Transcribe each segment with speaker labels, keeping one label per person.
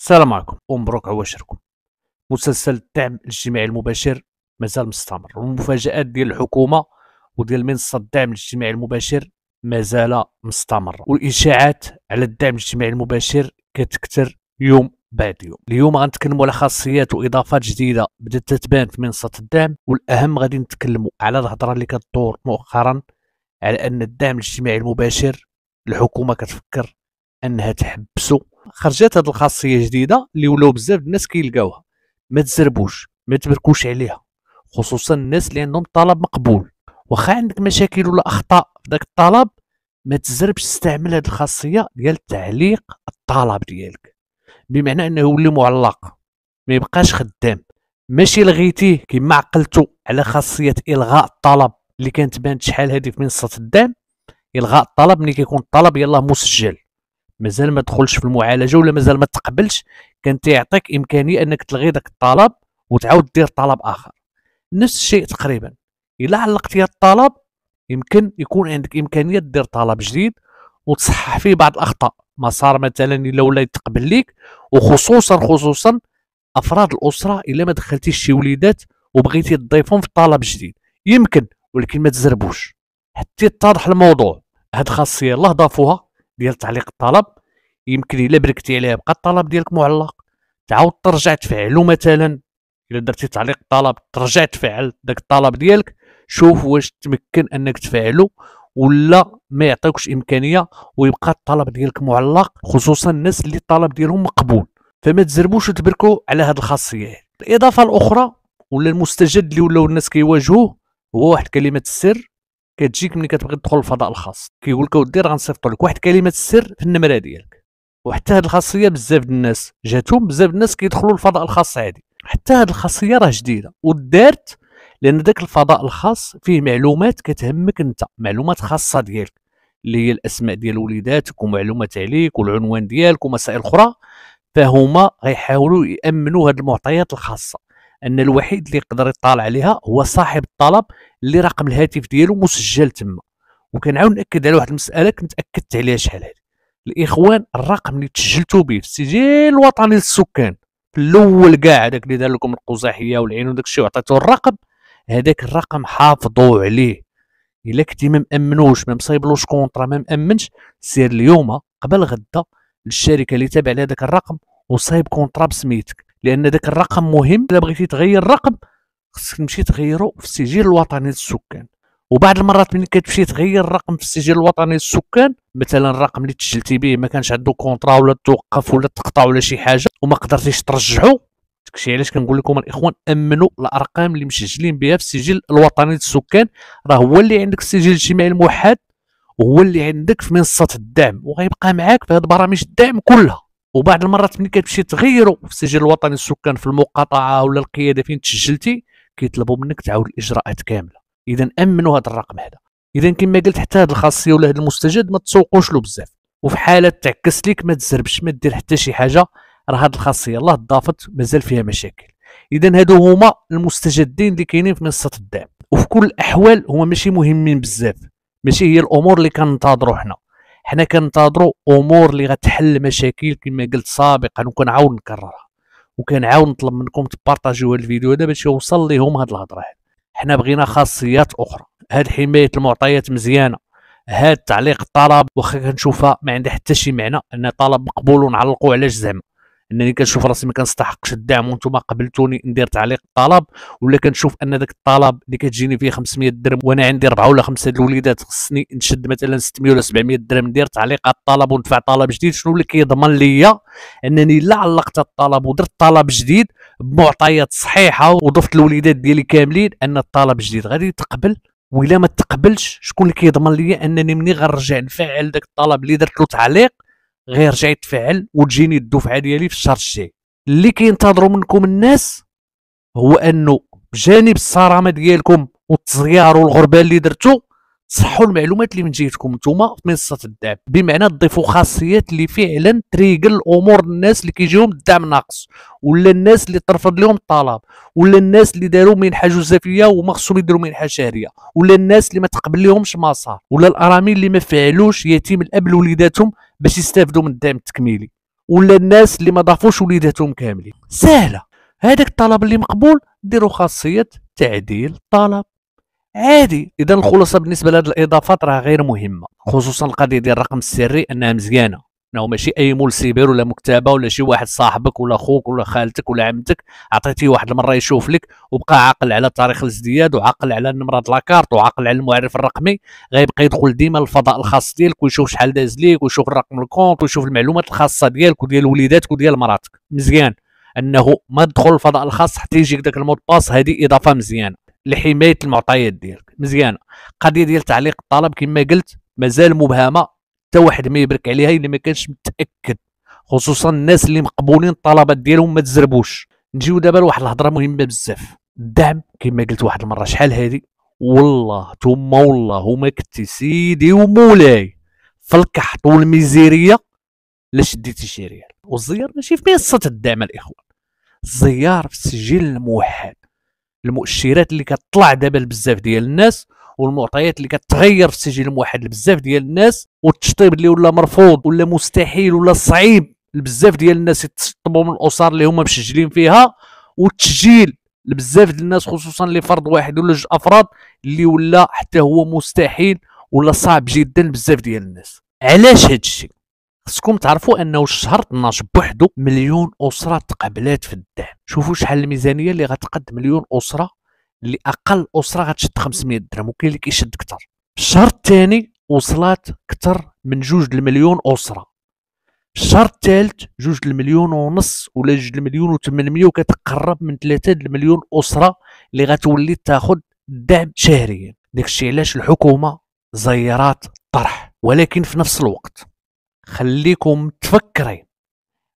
Speaker 1: السلام عليكم ومبروك عواشركم مسلسل الدعم الاجتماعي المباشر مازال مستمر والمفاجات ديال الحكومه وديال منصه الدعم الاجتماعي المباشر مازال مستمر والاشاعات على الدعم الاجتماعي المباشر كتكثر يوم بعد يوم اليوم غنتكلموا على خاصيات واضافات جديده بدات تتبان في منصه الدعم والاهم غادي نتكلموا على الهضره اللي كتدور مؤخرا على ان الدعم الاجتماعي المباشر الحكومه كتفكر انها تحبسه خرجت هذه الخاصيه جديده اللي ولاو بزاف الناس كيلقاوها ما تزربوش ما تبركوش عليها خصوصا الناس اللي عندهم طلب مقبول واخا عندك مشاكل ولا اخطاء في ذاك الطلب ما تزربش تستعمل هذه الخاصيه ديال تعليق الطلب ديالك بمعنى انه يولي معلق ما يبقاش خدام ماشي لغيتيه كما عقلتو على خاصيه الغاء الطلب اللي كانت بانت شحال هذه في منصه الدعم الغاء الطلب ملي كيكون الطلب يلاه مسجل مازال ما دخلش في المعالجه ولا مازال ما تقبلش كان تيعطيك امكانيه انك تلغي داك الطلب وتعاود دير طلب اخر نفس الشيء تقريبا الا علقتي الطلب يمكن يكون عندك امكانيه دير طلب جديد وتصحح فيه بعض الاخطاء ما صار مثلا الا ولا يتقبل ليك وخصوصا خصوصا افراد الاسره الا ما دخلتيش شي وليدات وبغيتي تضيفهم في الطلب الجديد يمكن ولكن ما تزربوش حتى يتضح الموضوع هاد الخاصيه الله ضافوها ديال تعليق الطلب يمكن الا بركتي عليها بقى الطلب ديالك معلق تعاود ترجع تفعلو مثلا الا درتي تعليق الطلب ترجع تفعل داك الطلب ديالك شوف واش تمكن انك تفعلو ولا ما يعطيكش امكانيه ويبقى الطلب ديالك معلق خصوصا الناس اللي الطلب ديالهم مقبول فما تزربوش وتبركوا على هذه الخاصيه الاضافه الاخرى ولا المستجد اللي ولاو الناس كيواجهوه هو واحد كلمه السر كتجيك ملي كتبغي تدخل الفضاء الخاص كيقول لك اودي راه غنصيفطوا لك واحد كلمه السر في النمره ديالك وحتى هذه الخاصيه بزاف ديال الناس جاتهم بزاف الناس كيدخلوا الفضاء الخاص عادي حتى هذه الخاصيه راه جديده ودارت لان ذاك الفضاء الخاص فيه معلومات كتهمك انت معلومات خاصه ديالك اللي هي الاسماء ديال وليداتك ومعلومات عليك والعنوان ديالك ومسائل اخرى فهما غيحاولوا يامنوا هذه المعطيات الخاصه ان الوحيد اللي يقدر يطالع عليها هو صاحب الطلب اللي رقم الهاتف ديالو مسجل تما وكنعاود ناكد على واحد المساله كنت اكدت عليها شحال هذه الاخوان الرقم اللي تسجلتوا به في السجل الوطني للسكان في الاول كاع هذاك اللي دار لكم القزاحيه والعين وداك الشيء وعطيتو الرقم هذاك الرقم حافظوا عليه الا كنتي ما مامنوش ما مصايبلوش كونطرا ما مامنش سير اليوم قبل غدا للشركه اللي تابعه لهذاك الرقم وصايب كونطرا بسميتك لان ذاك الرقم مهم الا بغيتي تغير الرقم خصك تمشي تغيره في السجل الوطني للسكان وبعض المرات ملي كتمشي تغير الرقم في السجل الوطني للسكان مثلا الرقم اللي تسجلتي به ما كانش عنده كونطرا ولا توقف ولا تقطع ولا شي حاجه وما قدرتيش ترجعو داكشي علاش كنقول لكم الاخوان امنوا الارقام اللي مسجلين بها في السجل الوطني للسكان راه هو اللي عندك السجل الاجتماعي الموحد وهو اللي عندك في منصه الدعم وغيبقى معاك في هاد برامج الدعم كلها وبعض المرات ملي كتمشي تغيروا في السجل الوطني السكان في المقاطعه ولا القياده فين تسجلتي كيطلبوا منك تعاود الاجراءات كامله اذا امنوا هذا الرقم هذا اذا كما قلت حتى هذه الخاصيه ولا هذا المستجد ما تسوقوش له بزاف وفي حاله تعكس ليك ما تزربش ما دير حتى شي حاجه راه هذه الخاصيه الله ضافت مازال فيها مشاكل اذا هادو هما المستجدين اللي كاينين في منصه الدعم وفي كل الاحوال هما ماشي مهمين بزاف ماشي هي الامور اللي كننتظروا حنا حنا كنتظروا امور اللي غتحل المشاكل كما قلت سابقا وكنعاود نكررها وكنعاود نطلب منكم تبارطاجيو هذا الفيديو هذا باش يوصل ليهم هذه الهضره هذه حنا بغينا خاصيات اخرى هاد حمايه المعطيات مزيانه هاد تعليق الطلب واخا كنشوفها ما عندها حتى شي معنى ان طلب مقبول ونعلقوا علاش زعما انني كنشوف راسي ما كنستحقش الدعم وانتم قبلتوني ندير تعليق الطلب ولا كنشوف ان ذاك الطلب اللي كتجيني فيه 500 درهم وانا عندي اربعه ولا خمسه د الوليدات خصني نشد مثلا 600 ولا 700 درهم ندير تعليق على الطلب وندفع طلب جديد شنو اللي كيضمن ليا انني لا علقت الطلب ودرت طلب جديد بمعطيات صحيحه وضفت الوليدات ديالي كاملين ان الطلب جديد غادي يتقبل ولا ما تقبلش شكون اللي كيضمن ليا انني مني غنرجع نفعل داك الطلب اللي درت له تعليق غير جاي تفعل وتجيني الدفعه ديالي في الشهر الجاي اللي كينتظروا منكم الناس هو انه بجانب الصرامه ديالكم والتزيار والغربه اللي درتو صحوا المعلومات اللي من جهتكم نتوما في منصه الدعم بمعنى تضيفوا خاصيات اللي فعلا تريقل امور الناس اللي كيجيهم الدعم ناقص ولا الناس اللي ترفض لهم الطلب ولا الناس اللي داروا منحه جزافيه وما خصهم يديروا منحه شهريه ولا الناس اللي ما تقبل لهمش مسار ولا الارامل اللي ما فعلوش يتيم الاب لوليداتهم باش يستافدوا من الدعم التكميلي ولا الناس اللي ما ضافوش وليداتهم كاملين سهله هذاك الطلب اللي مقبول ديروا خاصيه تعديل طلب عادي اذا الخلاصه بالنسبه لهذه الاضافات راه غير مهمه خصوصا القضيه ديال الرقم السري انها مزيانه انه نعم، ماشي اي مول سيبر ولا مكتبه ولا شي واحد صاحبك ولا خوك ولا خالتك ولا عمتك عطيتيه واحد المره يشوف لك وبقى عاقل على تاريخ الازدياد وعاقل على نمره لاكارت وعاقل على المعرف الرقمي غيبقى يدخل ديما الفضاء الخاص ديالك ويشوف شحال داز ليك ويشوف الرقم الكونت ويشوف المعلومات الخاصه ديالك وديال وليداتك وديال مراتك مزيان انه ما تدخل الفضاء الخاص حتى يجيك داك المود باس هذه اضافه مزيانه لحمايه المعطيات ديالك مزيانه قضيه ديال تعليق الطلب كما قلت مازال مبهمه حتى واحد ما يبرك عليها الا ما كانش متاكد خصوصا الناس اللي مقبولين الطلبات ديالهم ما تزربوش نجيو دابا لواحد الهضره مهمه بزاف الدعم كما قلت واحد المره شحال هذه والله ثم والله وما كنتي سيدي ومولاي في الكحط والميزيريه لا شديتي شي ريال والزيار ماشي في منصه الدعم الاخوان الزيار في السجل الموحد المؤشرات اللي كتطلع دابا لبزاف ديال الناس والمعطيات اللي كتغير في السجل الموحد لبزاف ديال الناس والتشطيب اللي ولا مرفوض ولا مستحيل ولا صعيب لبزاف ديال الناس يتشطبوا من الاسر اللي هما مسجلين فيها والتسجيل لبزاف ديال الناس خصوصا لفرد واحد ولا جوج افراد اللي ولا حتى هو مستحيل ولا صعب جدا بزاف ديال الناس علاش هادشي خصكم تعرفوا انه الشهر 12 بوحدو مليون اسره تقبلات في الدعم شوفوا شحال الميزانيه اللي غتقد مليون اسره اللي اقل اسره غتشد 500 درهم وكاين اللي كيشد اكثر الشهر الثاني وصلات اكثر من جوج المليون اسره الشهر الثالث جوج المليون ونص ولا جوج المليون و800 وكتقرب من ثلاثه المليون اسره اللي غتولي تاخذ الدعم شهريا داكشي علاش الحكومه زيرات الطرح ولكن في نفس الوقت خليكم تفكري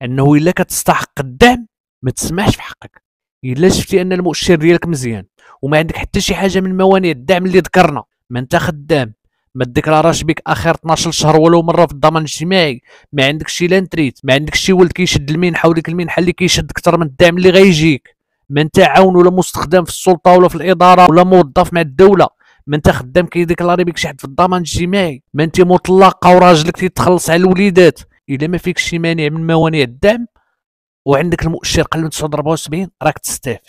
Speaker 1: انه الا كتستحق الدعم ما تسمحش في حقك الا شفتي ان المؤشر ديالك مزيان وما عندك حتى شي حاجه من موانع الدعم اللي ذكرنا ما انت خدام ما ديكلاراش بك اخر 12 شهر ولو مره في الضمان الاجتماعي ما عندكش شي لانتريت ما عندك شي ولد كيشد المنحه وديك المنحه اللي كيشد اكثر من الدعم اللي غيجيك ما انت عاون ولا مستخدم في السلطه ولا في الاداره ولا موظف مع الدوله ما انت خدام كيديكلاري بك شي حد في الضمان الاجتماعي ما انت مطلقه وراجلك تيتخلص على الوليدات الا ما فيك شي مانع من موانع الدعم وعندك المؤشر قل من 974 راك تستافد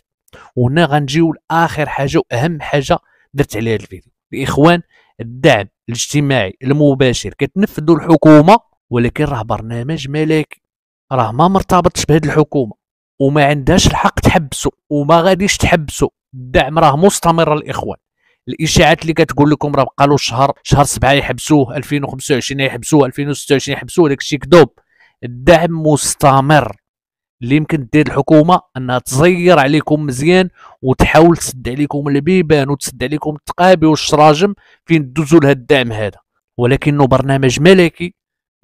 Speaker 1: وهنا غنجيو لاخر حاجه واهم حاجه درت عليها الفيديو الاخوان الدعم الاجتماعي المباشر كتنفذوا الحكومه ولكن راه برنامج ملكي راه ما مرتبطش بهذه الحكومه وما عندهاش الحق تحبسو وما غاديش تحبسو الدعم راه مستمر الاخوان الاشاعات اللي كتقول لكم راه بقالوا شهر شهر سبعه يحبسوه 2025 يحبسوه 2026 يحبسوه داك الشيء كذوب الدعم مستمر اللي يمكن دير الحكومه انها تزير عليكم مزيان وتحاول تسد عليكم البيبان وتسد عليكم التقابي والشراجم فين دوزوا لهذا الدعم هذا ولكنه برنامج ملكي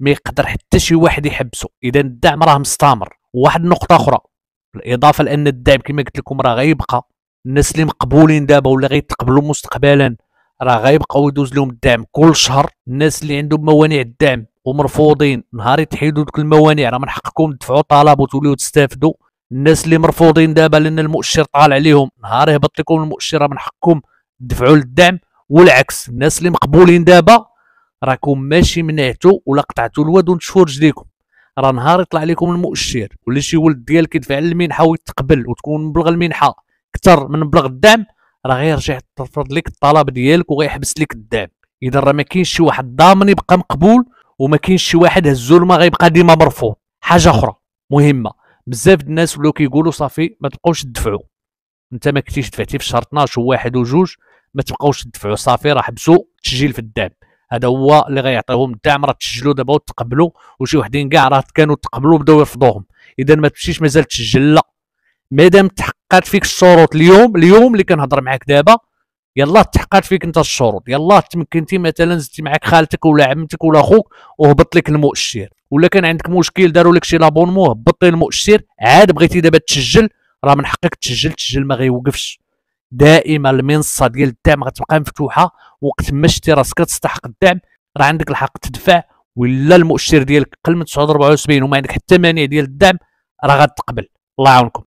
Speaker 1: ما يقدر حتى شي واحد يحبسه اذا الدعم راه مستمر واحد النقطه اخرى بالاضافه لان الدعم كما قلت لكم راه غيبقى الناس اللي مقبولين دابا ولا غيتقبلوا مستقبلا راه غيبقاو يدوز لهم الدعم كل شهر الناس اللي عندهم موانع الدعم ومرفوضين نهار تحيدوا ذوك الموانع راه من حقكم تدفعوا طلب وتوليو تستافدوا الناس اللي مرفوضين دابا لان المؤشر طالع عليهم نهار يهبط لكم المؤشر من حقكم تدفعوا للدعم والعكس الناس اللي مقبولين دابا راكم ماشي منعتو ولا قطعتو الواد ونتشفوا رجليكم راه نهار يطلع لكم المؤشر ولا شي ولد ديالك يدفع للمنحه ويتقبل وتكون مبلغ المنحه اكثر من مبلغ الدعم راه غيرجع يرفض لك الطلب ديالك وغيحبس لك الدعم اذا راه ما كاينش شي واحد ضامن يبقى مقبول وما كاينش شي واحد هزو الماء غيبقى ديما مرفوض حاجه اخرى مهمه بزاف الناس ولاو كيقولوا صافي ما تبقاوش تدفعوا انت ما كنتيش دفعتي في شهر 12 و1 و2 ما تبقاوش تدفعوا صافي راه حبسوا التسجيل في الدعم هذا هو اللي غيعطيهم الدعم راه تسجلوا دابا وتقبلوا وشي وحدين كاع راه كانوا تقبلوا بداو يرفضوهم اذا ما تمشيش مازال تسجل لا مادام تحققت فيك الشروط اليوم اليوم اللي كنهضر معاك دابا يلا تحققت فيك انت الشروط يلا تمكنتي مثلا زدتي معاك خالتك ولا عمتك ولا خوك وهبط لك المؤشر ولا كان عندك مشكل داروا لك شي لابونمون هبط المؤشر عاد بغيتي دابا تسجل راه من حقك تسجل تسجل ما غيوقفش دائما المنصه ديال الدعم غتبقى مفتوحه وقت ما شتي راسك تستحق الدعم راه عندك الحق تدفع ولا المؤشر ديالك قل من 974 وما عندك حتى مانع ديال الدعم راه غتقبل الله يعاونكم